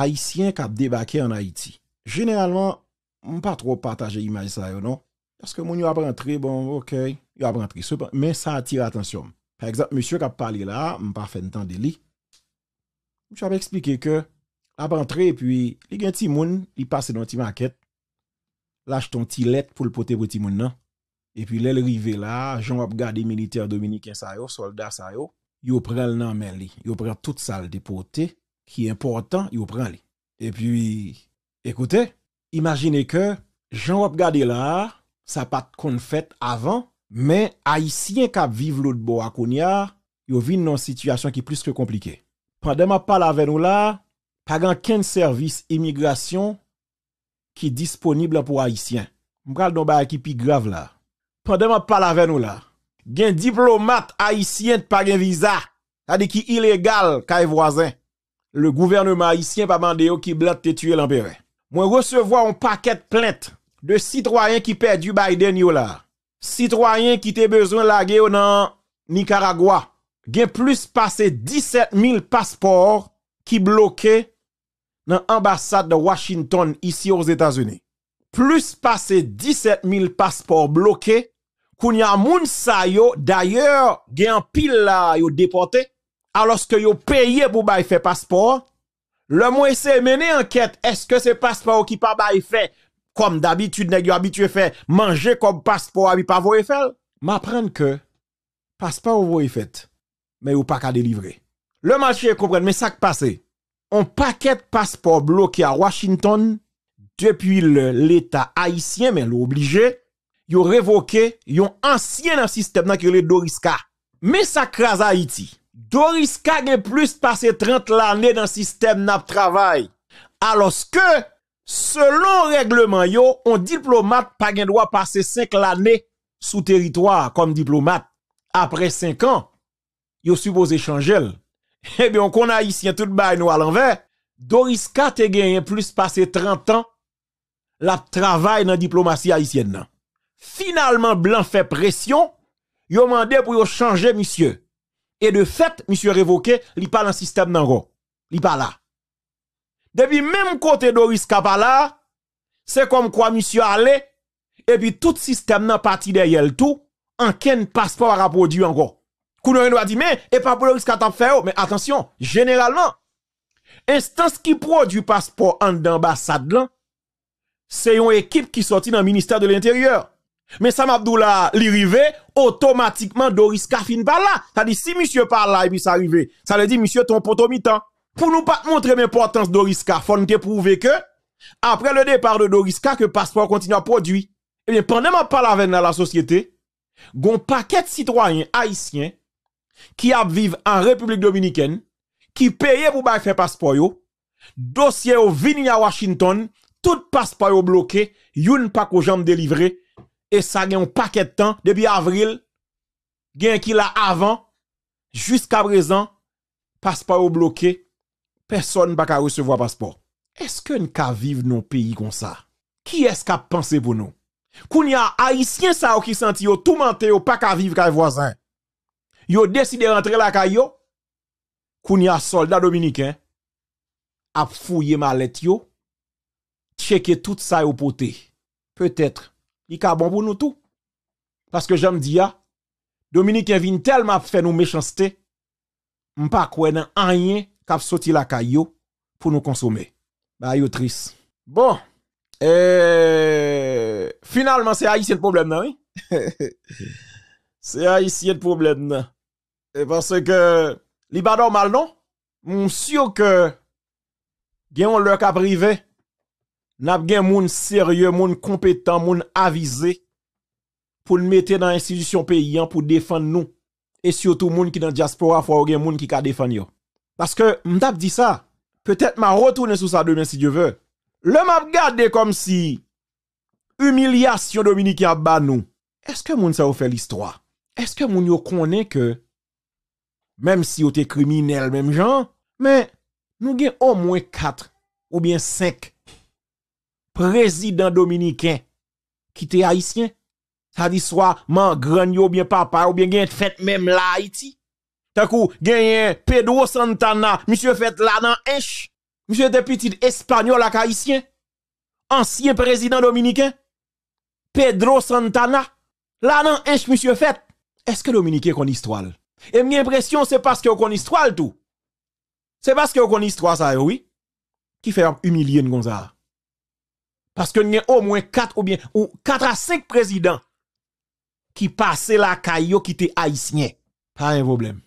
Haïtiens qui ont débarqué en Haïti. Généralement, on pas trop partager image ça non parce que mon yo a rentré bon OK, yo a rentré mais ça attire attention. Par exemple, monsieur qui a parlé là, on pas fait temps de lui. Je vais expliquer que a rentré puis il y a un petit monde, il passe dans petit maquette. Lâche ton petit lettre pour le porter pour petit monde non. Et puis il rivé là, Jean a regardé militaire dominicain ça yo, soldat ça yo, yo prend le nom mais yo prend toute le déporter qui est important, il prend. Et puis, écoutez, imaginez que Jean regarde gade là, ça pas été fait avant, mais haïtien qui vivent l'autre bois à Kounia, yo dans une situation qui est plus que compliquée. Pendant ma parle avec nous là, pas grand service immigration qui est disponible pour haïtien. M'pral parle ba qui pi grave là. Pendant ma parle avec nous là, gen diplomate haïtien pas gen visa, c'est-à-dire qui illégal est voisin le gouvernement haïtien va Mandéo qui blante tuer l'empereur. Moi recevoir un paquet de plaintes de citoyens qui perdu Biden Citoyens qui ont besoin guerre dans Nicaragua. Gen plus passé 17 000 passeports qui bloqués dans l'ambassade de Washington ici aux États-Unis. Plus passé 17 000 passeports bloqués. Kounya moun sa yo, d'ailleurs, gen pile là yo déporté alors que yo payé pour faire fait passeport, le moins c'est mener enquête, est-ce que c'est passeport qui pas bail fait comme d'habitude nèg yo habitué faire manger comme passeport n'a ah pas faire? M'apprendre que passeport voye fait mais ou pas qu'à délivrer. Le marché comprend, mais ça qui passe. On paquet passeport bloqué à Washington depuis l'État haïtien mais l'obligé yo révoqué yon ancien système nan qui le Doriska. Mais ça crase Haïti. Doris K plus passé 30 l'année dans le système de travail. Alors que, selon règlement yo, on diplomate pas le droit passer 5 l'année sous territoire comme diplomate. Après 5 ans, yo supposé changer. Eh bien, on a haïtien tout bain nous à l'envers. Doris K plus passé 30 ans la travail dans la diplomatie haïtienne. Finalement, Blanc fait pression, yo mandé pour changer monsieur. Et de fait, monsieur révoqué, il pas dans système gros. Il pas là. Depuis même côté Doris Kapala, c'est comme quoi monsieur Allé, et puis tout système n'a parti derrière tout, en ken passeport à produit encore. On a dire mais et pas pour Doris Kapala oh, mais attention, généralement instance qui produit passeport en ambassade, c'est une équipe qui sortit dans le ministère de l'Intérieur. Mais Sam Abdullah li automatiquement Doris Kafin par là. Ça dit, si monsieur par là, et puis ça arrive, ça veut dire, monsieur, ton poto mi Pour nous pas montrer l'importance Doris Kafin, faut prouver que, après le départ de Doris Kafin, que passeport continue à produire. Eh bien, pendant ma parle avec la société, gon paquet de citoyens haïtiens qui vivent en République dominicaine, qui payent pour faire passeport yo, dossier au vini à Washington, tout passeport est bloqué, yon pas ko jambes délivré, et ça gagne un paquet de temps depuis avril gagne qui là avant jusqu'à présent passeport bloqué personne pas recevoir passeport est-ce que nous vivre dans un pays comme ça qui est-ce qui pensé pour nous a haïtien ça qui senti au tout menté pas ka vivre voisins voisin yo décidé rentrer la kayo Kounya soldat dominicain a fouillé mallette yo checker tout ça au poté peut-être il est bon pour nous tout. Parce que j'aime dire, Dominique vient tellement fait nous méchanceté, m'pa quoi nan rien k'ap sorti la caillou pour nous consommer. Bah triste. Bon, eh, finalement c'est haïtien le problème c'est haïtien le problème non. Et parce que li pas non? Monsieur que ont leur cap privé n'a gen moun sérieux, compétents, compétent, moun avisé pour nous mettre dans l'institution paysan hein, pour défendre nous. Et surtout moun qui dans diaspora, faut moun qui ka défendre Parce que avons dit ça, peut-être m'a retourner sur ça demain si Dieu veut. Le m'a regardé comme si humiliation dominicaine a nous. Est-ce que moun ça fait l'histoire? Est-ce que moun yo connaît que même si vous êtes criminel, même genre, mais nous avons au moins 4 ou bien 5 président dominicain qui était haïtien. Ça dit soit man grand ou bien papa ou bien gagne fait même là Haïti. T'as coup gagné Pedro Santana, monsieur fait là dans Monsieur de petit espagnol à haïtien. Ancien président dominicain. Pedro Santana. Là dans monsieur fait Est-ce que dominicain connaît histoire Et mon impression c'est parce que connaît histoire tout. C'est parce que connaît l'histoire ça oui. Qui fait humilier comme parce que y a au moins 4 ou bien ou 4 à 5 présidents qui passaient la caillou qui étaient haïtiens. Pas un problème.